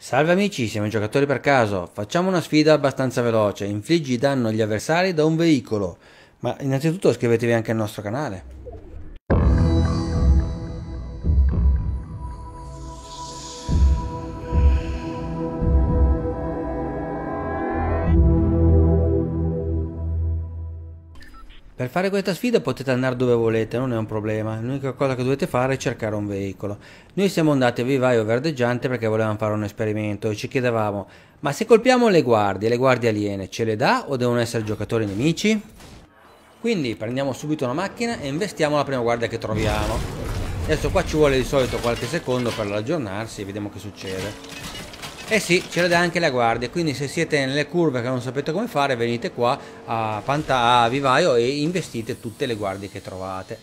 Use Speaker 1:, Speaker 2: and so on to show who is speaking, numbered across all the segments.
Speaker 1: Salve amici, siamo i giocatori per caso. Facciamo una sfida abbastanza veloce. Infliggi danno agli avversari da un veicolo. Ma innanzitutto iscrivetevi anche al nostro canale. Per fare questa sfida potete andare dove volete, non è un problema, l'unica cosa che dovete fare è cercare un veicolo. Noi siamo andati a vivaio verdeggiante perché volevamo fare un esperimento e ci chiedevamo, ma se colpiamo le guardie, le guardie aliene, ce le dà o devono essere giocatori nemici? Quindi prendiamo subito una macchina e investiamo la prima guardia che troviamo. Adesso qua ci vuole di solito qualche secondo per aggiornarsi e vediamo che succede. Eh sì, ce l'ha anche la guardia, quindi se siete nelle curve che non sapete come fare, venite qua a, Panta, a Vivaio e investite tutte le guardie che trovate.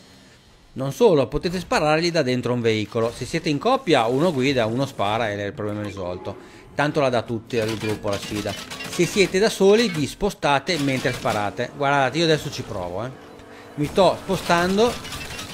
Speaker 1: Non solo, potete sparargli da dentro un veicolo. Se siete in coppia, uno guida, uno spara e il problema è risolto. Tanto la dà tutti al gruppo la sfida. Se siete da soli, vi spostate mentre sparate. Guardate, io adesso ci provo, eh. Mi sto spostando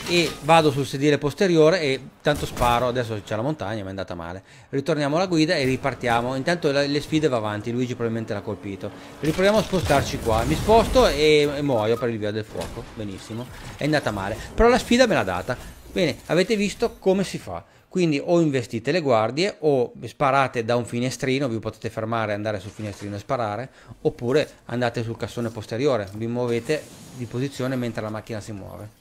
Speaker 1: e vado sul sedile posteriore e tanto sparo, adesso c'è la montagna, ma è andata male. Ritorniamo alla guida e ripartiamo, intanto la, le sfide va avanti, Luigi probabilmente l'ha colpito. Riproviamo a spostarci qua, mi sposto e, e muoio per il via del fuoco, benissimo, è andata male. Però la sfida me l'ha data, bene, avete visto come si fa quindi o investite le guardie o sparate da un finestrino, vi potete fermare, e andare sul finestrino e sparare, oppure andate sul cassone posteriore, vi muovete di posizione mentre la macchina si muove.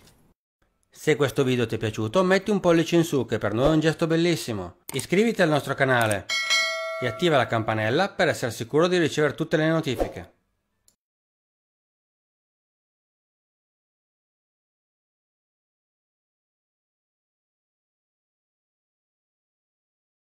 Speaker 1: Se questo video ti è piaciuto metti un pollice in su che per noi è un gesto bellissimo. Iscriviti al nostro canale e attiva la campanella per essere sicuro di ricevere tutte le notifiche.